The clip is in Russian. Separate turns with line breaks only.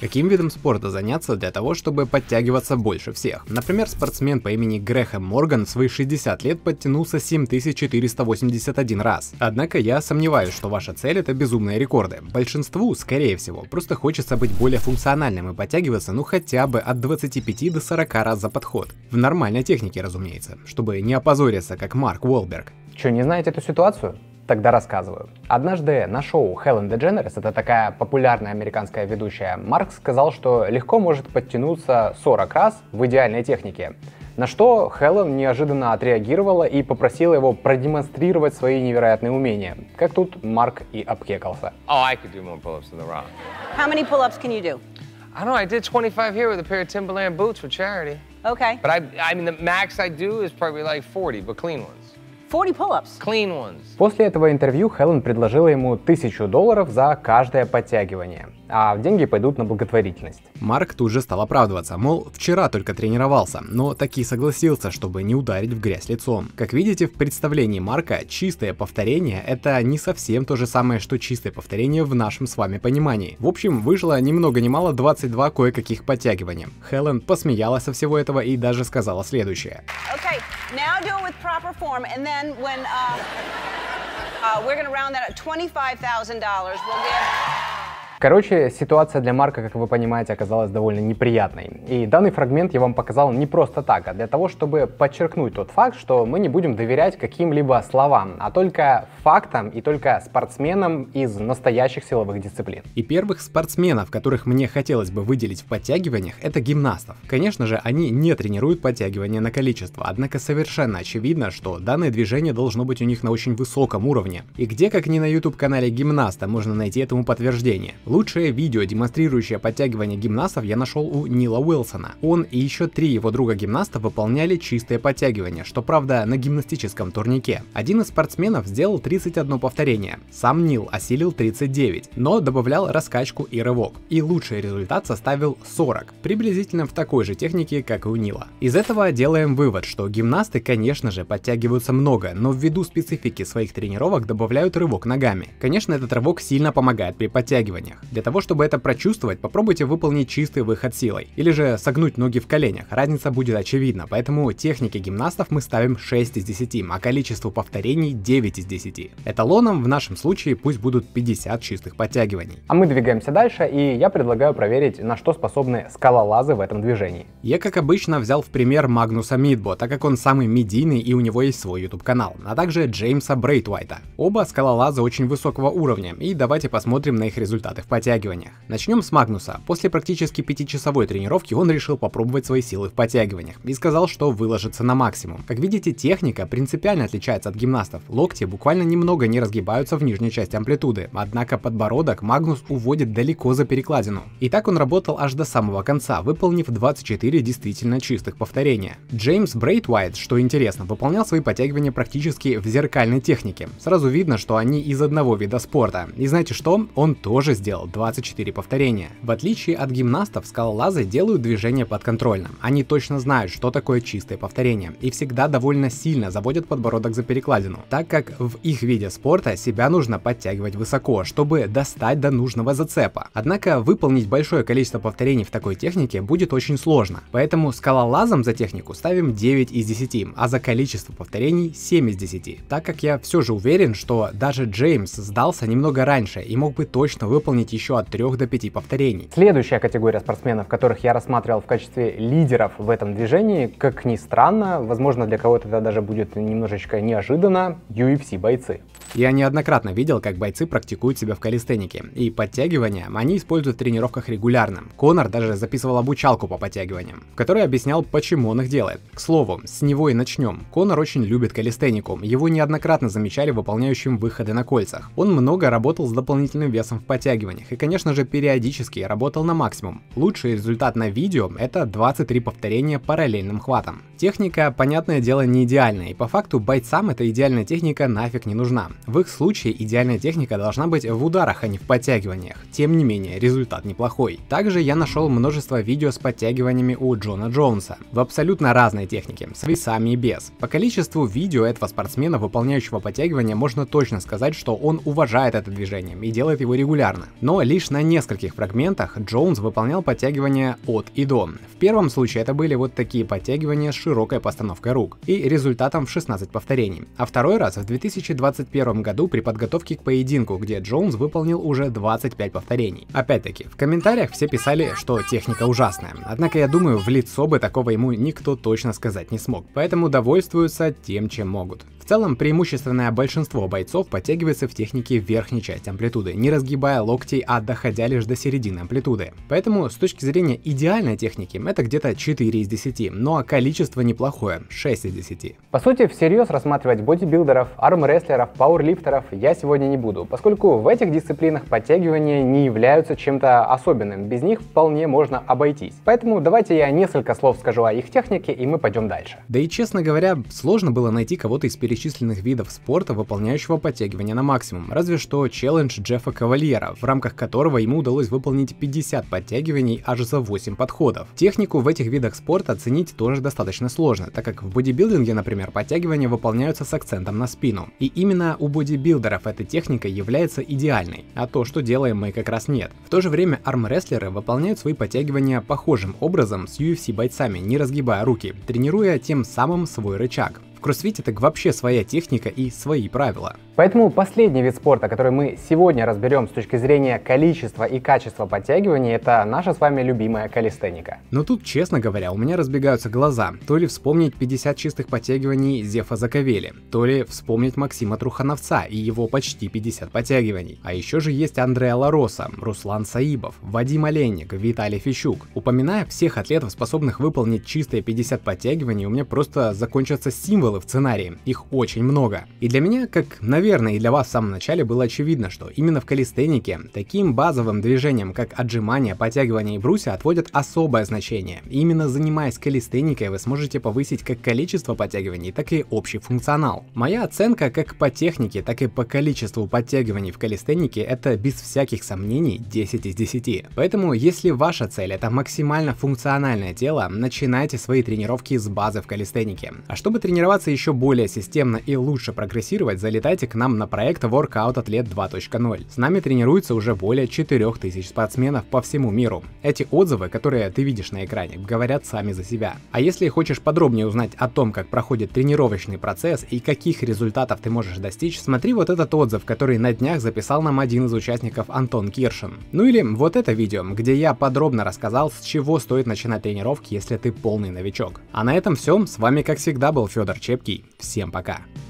Каким видом спорта заняться для того, чтобы подтягиваться больше всех? Например, спортсмен по имени Грэхэм Морган в свои 60 лет подтянулся 7481 раз. Однако я сомневаюсь, что ваша цель это безумные рекорды. Большинству, скорее всего, просто хочется быть более функциональным и подтягиваться ну хотя бы от 25 до 40 раз за подход. В нормальной технике, разумеется, чтобы не опозориться, как Марк Уолберг. Че, не знаете эту ситуацию? Тогда рассказываю. Однажды на шоу Helen DeGeneres, это такая популярная американская ведущая, Марк сказал, что легко может подтянуться 40 раз в идеальной технике. На что Хелен неожиданно отреагировала и попросила его продемонстрировать свои невероятные умения. Как тут Марк и обкекался. Oh, I could do more pull-ups than the rock. How many pull-ups can you do? I don't know, I did 25 here with a pair of Timberland boots for charity. Okay. But I, I mean, the max I do is probably like 40, but clean ones. После этого интервью Хелен предложила ему тысячу долларов за каждое подтягивание а деньги пойдут на благотворительность. Марк тут же стал оправдываться, мол, вчера только тренировался, но таки согласился, чтобы не ударить в грязь лицом. Как видите, в представлении Марка чистое повторение — это не совсем то же самое, что чистое повторение в нашем с вами понимании. В общем, вышло ни много ни мало 22 кое-каких подтягиваний. Хелен посмеялась со всего этого и даже сказала следующее. Okay, now do it with proper form, and then when uh, uh, we're gonna round that at $25,000, we'll give... Короче, ситуация для Марка, как вы понимаете, оказалась довольно неприятной. И данный фрагмент я вам показал не просто так, а для того, чтобы подчеркнуть тот факт, что мы не будем доверять каким-либо словам, а только фактам и только спортсменам из настоящих силовых дисциплин. И первых спортсменов, которых мне хотелось бы выделить в подтягиваниях, это гимнастов. Конечно же, они не тренируют подтягивания на количество, однако совершенно очевидно, что данное движение должно быть у них на очень высоком уровне. И где, как не на YouTube-канале гимнаста, можно найти этому подтверждение? Лучшее видео, демонстрирующее подтягивание гимнастов, я нашел у Нила Уилсона. Он и еще три его друга-гимнаста выполняли чистое подтягивание, что правда на гимнастическом турнике. Один из спортсменов сделал 31 повторение, сам Нил осилил 39, но добавлял раскачку и рывок, и лучший результат составил 40, приблизительно в такой же технике, как и у Нила. Из этого делаем вывод, что гимнасты, конечно же, подтягиваются много, но ввиду специфики своих тренировок добавляют рывок ногами. Конечно, этот рывок сильно помогает при подтягиваниях. Для того, чтобы это прочувствовать, попробуйте выполнить чистый выход силой, или же согнуть ноги в коленях, разница будет очевидна, поэтому техники гимнастов мы ставим 6 из 10, а количество повторений 9 из 10. Эталоном в нашем случае пусть будут 50 чистых подтягиваний. А мы двигаемся дальше, и я предлагаю проверить, на что способны скалолазы в этом движении. Я, как обычно, взял в пример Магнуса Мидбо, так как он самый медийный и у него есть свой YouTube канал, а также Джеймса Брейтвайта. Оба скалолаза очень высокого уровня, и давайте посмотрим на их результаты в подтягиваниях. Начнем с Магнуса. После практически пятичасовой тренировки он решил попробовать свои силы в подтягиваниях и сказал, что выложится на максимум. Как видите, техника принципиально отличается от гимнастов. Локти буквально немного не разгибаются в нижней части амплитуды, однако подбородок Магнус уводит далеко за перекладину. И так он работал аж до самого конца, выполнив 24 действительно чистых повторения. Джеймс Брейтвайт, что интересно, выполнял свои подтягивания практически в зеркальной технике. Сразу видно, что они из одного вида спорта. И знаете что? Он тоже сделал Skill 24 повторения. В отличие от гимнастов, скалолазы делают движение подконтрольным. Они точно знают, что такое чистое повторение, и всегда довольно сильно заводят подбородок за перекладину, так как в их виде спорта себя нужно подтягивать высоко, чтобы достать до нужного зацепа. Однако выполнить большое количество повторений в такой технике будет очень сложно, поэтому скалолазам за технику ставим 9 из 10, а за количество повторений 7 из 10, так как я все же уверен, что даже Джеймс сдался немного раньше и мог бы точно выполнить выполнить еще от 3 до 5 повторений. Следующая категория спортсменов, которых я рассматривал в качестве лидеров в этом движении, как ни странно, возможно для кого-то это даже будет немножечко неожиданно, UFC бойцы. Я неоднократно видел, как бойцы практикуют себя в калистенике, и подтягивания они используют в тренировках регулярно. Конор даже записывал обучалку по подтягиваниям, в которой объяснял, почему он их делает. К слову, с него и начнем. Конор очень любит калистенику, его неоднократно замечали выполняющим выходы на кольцах. Он много работал с дополнительным весом в подтягивании, подтягиваниях и, конечно же, периодически работал на максимум. Лучший результат на видео – это 23 повторения параллельным хватом. Техника, понятное дело, не идеальная, и по факту бойцам эта идеальная техника нафиг не нужна. В их случае идеальная техника должна быть в ударах, а не в подтягиваниях. Тем не менее, результат неплохой. Также я нашел множество видео с подтягиваниями у Джона Джонса. В абсолютно разной технике, с весами и без. По количеству видео этого спортсмена, выполняющего подтягивания, можно точно сказать, что он уважает это движение и делает его регулярно но лишь на нескольких фрагментах Джонс выполнял подтягивания от и до. В первом случае это были вот такие подтягивания с широкой постановкой рук и результатом в 16 повторений, а второй раз в 2021 году при подготовке к поединку, где Джонс выполнил уже 25 повторений. Опять-таки, в комментариях все писали, что техника ужасная, однако я думаю, в лицо бы такого ему никто точно сказать не смог, поэтому довольствуются тем, чем могут. В целом, преимущественное большинство бойцов подтягивается в технике верхней части амплитуды, не разгибая локти ногтей, а доходя лишь до середины амплитуды. Поэтому с точки зрения идеальной техники это где-то 4 из 10, но ну а количество неплохое, 6 из 10. По сути, всерьез рассматривать бодибилдеров, армрестлеров, пауэрлифтеров я сегодня не буду, поскольку в этих дисциплинах подтягивания не являются чем-то особенным, без них вполне можно обойтись. Поэтому давайте я несколько слов скажу о их технике и мы пойдем дальше. Да и честно говоря, сложно было найти кого-то из перечисленных видов спорта, выполняющего подтягивания на максимум, разве что челлендж Джеффа Кавальера, в рамках рамках которого ему удалось выполнить 50 подтягиваний аж за 8 подходов. Технику в этих видах спорта оценить тоже достаточно сложно, так как в бодибилдинге, например, подтягивания выполняются с акцентом на спину. И именно у бодибилдеров эта техника является идеальной, а то, что делаем мы как раз нет. В то же время армрестлеры выполняют свои подтягивания похожим образом с UFC бойцами, не разгибая руки, тренируя тем самым свой рычаг. Кроссфит это так вообще своя техника и свои правила. Поэтому последний вид спорта, который мы сегодня разберем с точки зрения количества и качества подтягиваний, это наша с вами любимая калистеника. Но тут, честно говоря, у меня разбегаются глаза. То ли вспомнить 50 чистых подтягиваний Зефа Заковели, то ли вспомнить Максима Трухановца и его почти 50 подтягиваний. А еще же есть Андреа Лароса, Руслан Саибов, Вадим Олейник, Виталий Фищук. Упоминая всех атлетов, способных выполнить чистые 50 подтягиваний, у меня просто закончатся символы символы в сценарии, их очень много. И для меня, как, наверное, и для вас в самом начале было очевидно, что именно в калистенике таким базовым движением, как отжимание, подтягивание и брусья, отводят особое значение. И именно занимаясь калистеникой, вы сможете повысить как количество подтягиваний, так и общий функционал. Моя оценка как по технике, так и по количеству подтягиваний в калистенике это без всяких сомнений 10 из 10. Поэтому, если ваша цель это максимально функциональное тело, начинайте свои тренировки с базы в калистенике. А чтобы тренироваться развиваться еще более системно и лучше прогрессировать, залетайте к нам на проект Workout Atlet 2.0. С нами тренируется уже более 4000 спортсменов по всему миру. Эти отзывы, которые ты видишь на экране, говорят сами за себя. А если хочешь подробнее узнать о том, как проходит тренировочный процесс и каких результатов ты можешь достичь, смотри вот этот отзыв, который на днях записал нам один из участников Антон Киршин. Ну или вот это видео, где я подробно рассказал, с чего стоит начинать тренировки, если ты полный новичок. А на этом все. С вами, как всегда, был Федор Чех. Щепкий. Всем пока!